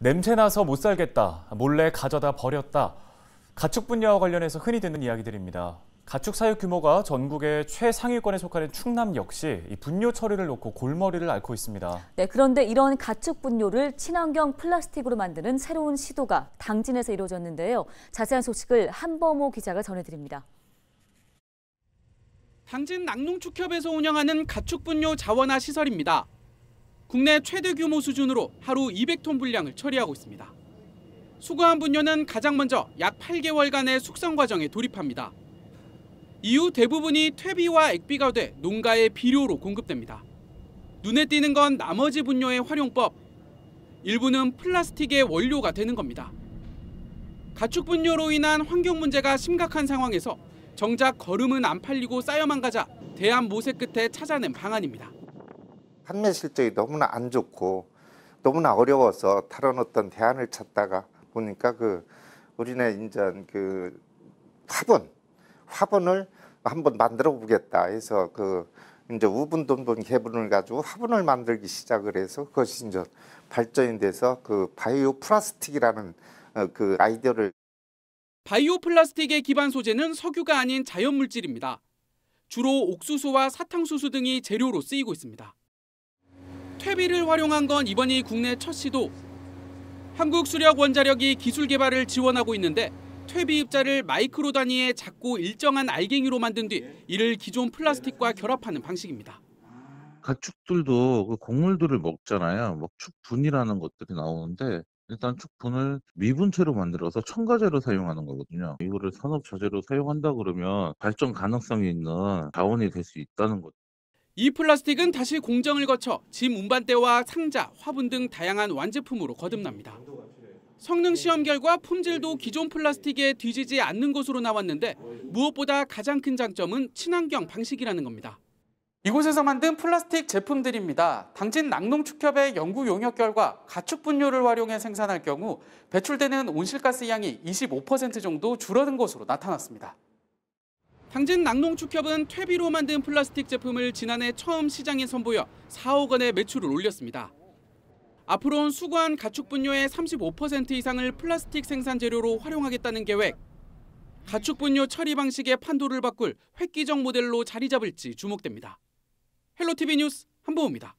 냄새나서 못 살겠다, 몰래 가져다 버렸다. 가축 분야와 관련해서 흔히 듣는 이야기들입니다. 가축 사육 규모가 전국의 최상위권에 속하는 충남 역시 분뇨 처리를 놓고 골머리를 앓고 있습니다. 네, 그런데 이런 가축 분뇨를 친환경 플라스틱으로 만드는 새로운 시도가 당진에서 이루어졌는데요. 자세한 소식을 한범호 기자가 전해드립니다. 당진 낙농축협에서 운영하는 가축 분뇨 자원화 시설입니다. 국내 최대 규모 수준으로 하루 200톤 분량을 처리하고 있습니다. 수거한 분뇨는 가장 먼저 약 8개월간의 숙성 과정에 돌입합니다. 이후 대부분이 퇴비와 액비가 돼 농가에 비료로 공급됩니다. 눈에 띄는 건 나머지 분뇨의 활용법. 일부는 플라스틱의 원료가 되는 겁니다. 가축 분뇨로 인한 환경 문제가 심각한 상황에서 정작 거름은 안 팔리고 쌓여만 가자 대한 모색 끝에 찾아낸 방안입니다. 판매 실적이 너무나 안 좋고 너무나 어려워서 다른 어떤 대안을 찾다가 보니까 그 우리네 인전 그 화분 화분을 한번 만들어 보겠다 해서 그 이제 우분돈분개분을 가지고 화분을 만들기 시작을 해서 그것이 이제 발전이 돼서 그 바이오 플라스틱이라는 어, 그 아이디어를 바이오 플라스틱의 기반 소재는 석유가 아닌 자연 물질입니다. 주로 옥수수와 사탕수수 등이 재료로 쓰이고 있습니다. 퇴비를 활용한 건 이번이 국내 첫 시도. 한국수력원자력이 기술 개발을 지원하고 있는데 퇴비 입자를 마이크로 단위의 작고 일정한 알갱이로 만든 뒤 이를 기존 플라스틱과 결합하는 방식입니다. 가축들도 그 곡물들을 먹잖아요. 막 뭐 축분이라는 것들이 나오는데 일단 축분을 미분체로 만들어서 첨가제로 사용하는 거거든요. 이거를 산업 자재로 사용한다 그러면 발전 가능성이 있는 자원이 될 수 있다는 것. 이 플라스틱은 다시 공정을 거쳐 짐 운반대와 상자, 화분 등 다양한 완제품으로 거듭납니다. 성능 시험 결과 품질도 기존 플라스틱에 뒤지지 않는 것으로 나왔는데 무엇보다 가장 큰 장점은 친환경 방식이라는 겁니다. 이곳에서 만든 플라스틱 제품들입니다. 당진 낙농축협의 연구 용역 결과 가축 분뇨를 활용해 생산할 경우 배출되는 온실가스 양이 25% 정도 줄어든 것으로 나타났습니다. 당진 낙농축협은 퇴비로 만든 플라스틱 제품을 지난해 처음 시장에 선보여 4억 원의 매출을 올렸습니다. 앞으로는 수거한 가축 분뇨의 35% 이상을 플라스틱 생산 재료로 활용하겠다는 계획. 가축 분뇨 처리 방식의 판도를 바꿀 획기적 모델로 자리 잡을지 주목됩니다. 헬로티비 뉴스 한보입니다.